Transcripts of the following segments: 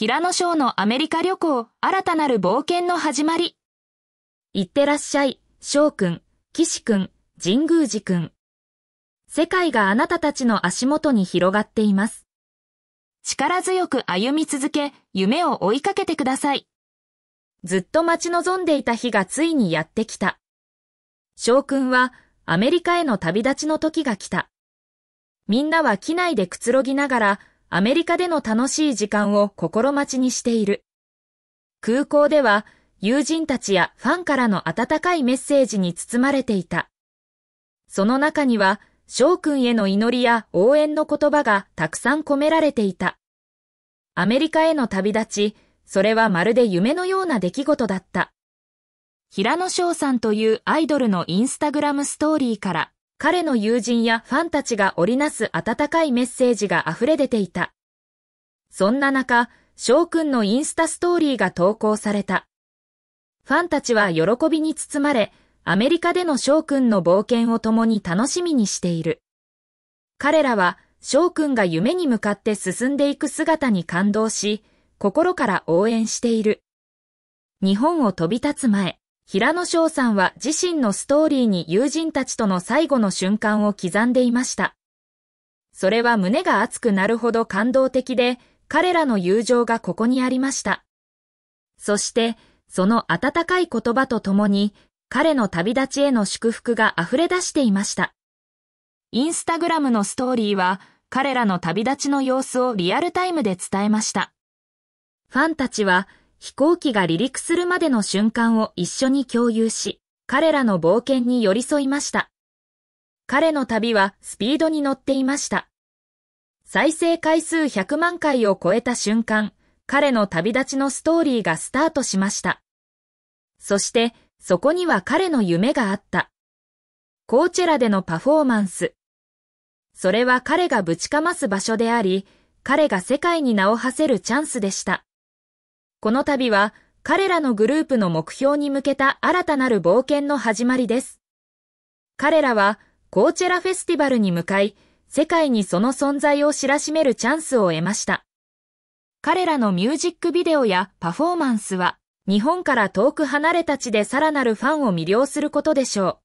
平野翔のアメリカ旅行、新たなる冒険の始まり。いってらっしゃい、翔くん、岸くん、神宮寺くん。世界があなたたちの足元に広がっています。力強く歩み続け、夢を追いかけてください。ずっと待ち望んでいた日がついにやってきた。翔くんはアメリカへの旅立ちの時が来た。みんなは機内でくつろぎながらアメリカでの楽しい時間を心待ちにしている。空港では友人たちやファンからの温かいメッセージに包まれていた。その中には、翔くんへの祈りや応援の言葉がたくさん込められていた。アメリカへの旅立ち、それはまるで夢のような出来事だった。平野翔さんというアイドルのインスタグラムストーリーから、彼の友人やファンたちが織りなす温かいメッセージが溢れ出ていた。そんな中、翔くんのインスタストーリーが投稿された。ファンたちは喜びに包まれ、アメリカでの翔くんの冒険を共に楽しみにしている。彼らは翔くんが夢に向かって進んでいく姿に感動し、心から応援している。日本を飛び立つ前、平野翔さんは自身のストーリーに友人たちとの最後の瞬間を刻んでいました。それは胸が熱くなるほど感動的で、彼らの友情がここにありました。そして、その温かい言葉とともに、彼の旅立ちへの祝福が溢れ出していました。インスタグラムのストーリーは、彼らの旅立ちの様子をリアルタイムで伝えました。ファンたちは、飛行機が離陸するまでの瞬間を一緒に共有し、彼らの冒険に寄り添いました。彼の旅はスピードに乗っていました。再生回数100万回を超えた瞬間、彼の旅立ちのストーリーがスタートしました。そして、そこには彼の夢があった。コーチェラでのパフォーマンス。それは彼がぶちかます場所であり、彼が世界に名を馳せるチャンスでした。この度は彼らのグループの目標に向けた新たなる冒険の始まりです。彼らはコーチェラフェスティバルに向かい、世界にその存在を知らしめるチャンスを得ました。彼らのミュージックビデオやパフォーマンスは、日本から遠く離れた地でさらなるファンを魅了することでしょう。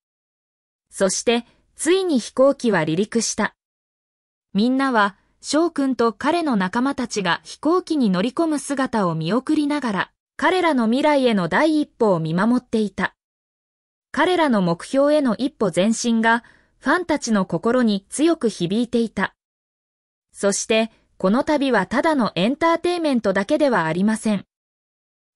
そして、ついに飛行機は離陸した。みんなは翔くんと彼の仲間たちが飛行機に乗り込む姿を見送りながら、彼らの未来への第一歩を見守っていた。彼らの目標への一歩前進が、ファンたちの心に強く響いていた。そして、この旅はただのエンターテイメントだけではありません。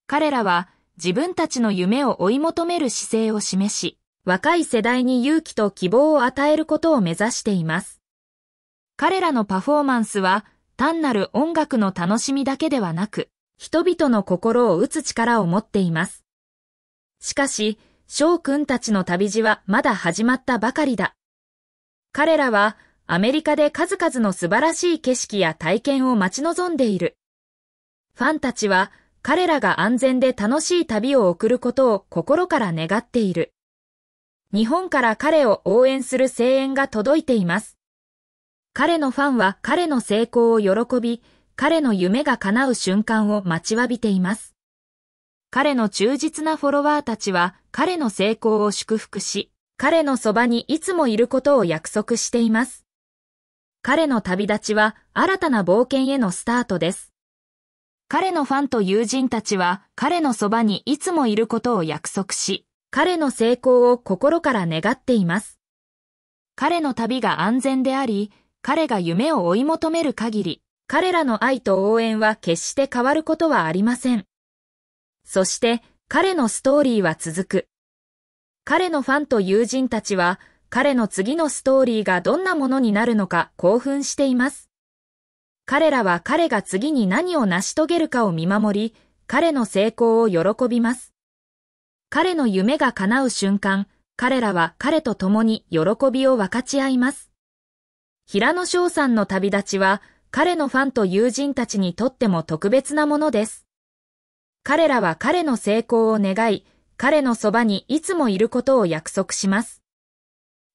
彼らは自分たちの夢を追い求める姿勢を示し、若い世代に勇気と希望を与えることを目指しています。彼らのパフォーマンスは単なる音楽の楽しみだけではなく、人々の心を打つ力を持っています。しかし、翔くんたちの旅路はまだ始まったばかりだ。彼らはアメリカで数々の素晴らしい景色や体験を待ち望んでいる。ファンたちは彼らが安全で楽しい旅を送ることを心から願っている。日本から彼を応援する声援が届いています。彼のファンは彼の成功を喜び、彼の夢が叶う瞬間を待ちわびています。彼の忠実なフォロワーたちは彼の成功を祝福し、彼のそばにいつもいることを約束しています。彼の旅立ちは新たな冒険へのスタートです。彼のファンと友人たちは彼のそばにいつもいることを約束し、彼の成功を心から願っています。彼の旅が安全であり、彼が夢を追い求める限り、彼らの愛と応援は決して変わることはありません。そして、彼のストーリーは続く。彼のファンと友人たちは、彼の次のストーリーがどんなものになるのか興奮しています。彼らは彼が次に何を成し遂げるかを見守り、彼の成功を喜びます。彼の夢が叶う瞬間、彼らは彼と共に喜びを分かち合います。平野翔さんの旅立ちは、彼のファンと友人たちにとっても特別なものです。彼らは彼の成功を願い、彼のそばにいつもいることを約束します。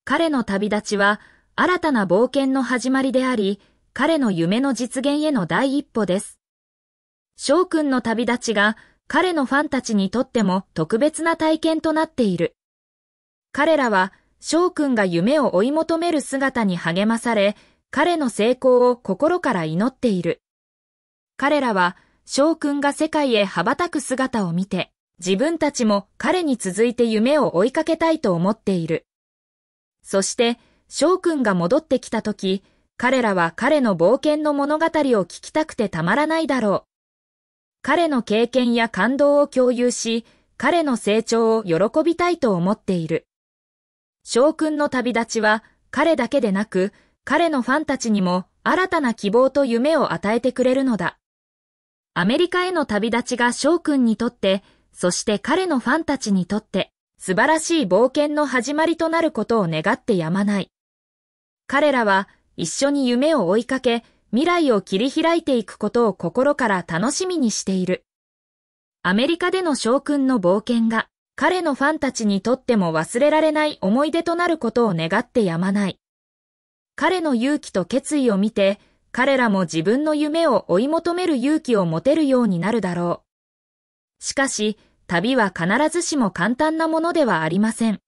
彼の旅立ちは、新たな冒険の始まりであり、彼の夢の実現への第一歩です。翔くんの旅立ちが、彼のファンたちにとっても特別な体験となっている。彼らは、翔くんが夢を追い求める姿に励まされ、彼の成功を心から祈っている。彼らは、翔くんが世界へ羽ばたく姿を見て、自分たちも彼に続いて夢を追いかけたいと思っている。そして、翔くんが戻ってきた時、彼らは彼の冒険の物語を聞きたくてたまらないだろう。彼の経験や感動を共有し、彼の成長を喜びたいと思っている。将軍の旅立ちは彼だけでなく彼のファンたちにも新たな希望と夢を与えてくれるのだ。アメリカへの旅立ちが翔くんにとって、そして彼のファンたちにとって、素晴らしい冒険の始まりとなることを願ってやまない。彼らは一緒に夢を追いかけ、未来を切り開いていくことを心から楽しみにしている。アメリカでの将軍の冒険が、彼のファンたちにとっても忘れられない思い出となることを願ってやまない。彼の勇気と決意を見て、彼らも自分の夢を追い求める勇気を持てるようになるだろう。しかし、旅は必ずしも簡単なものではありません。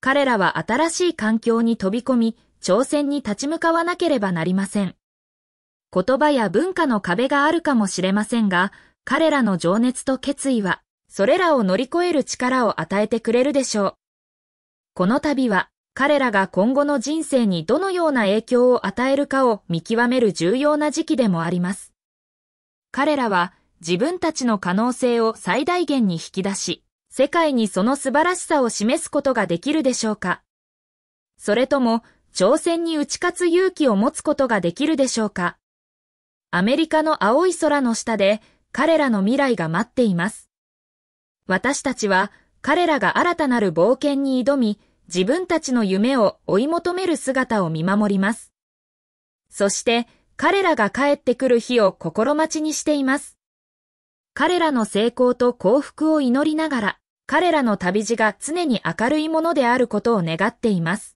彼らは新しい環境に飛び込み、挑戦に立ち向かわなければなりません。言葉や文化の壁があるかもしれませんが、彼らの情熱と決意は、それらを乗り越える力を与えてくれるでしょう。この度は、彼らが今後の人生にどのような影響を与えるかを見極める重要な時期でもあります。彼らは自分たちの可能性を最大限に引き出し、世界にその素晴らしさを示すことができるでしょうかそれとも、挑戦に打ち勝つ勇気を持つことができるでしょうかアメリカの青い空の下で彼らの未来が待っています。私たちは彼らが新たなる冒険に挑み、自分たちの夢を追い求める姿を見守ります。そして彼らが帰ってくる日を心待ちにしています。彼らの成功と幸福を祈りながら、彼らの旅路が常に明るいものであることを願っています。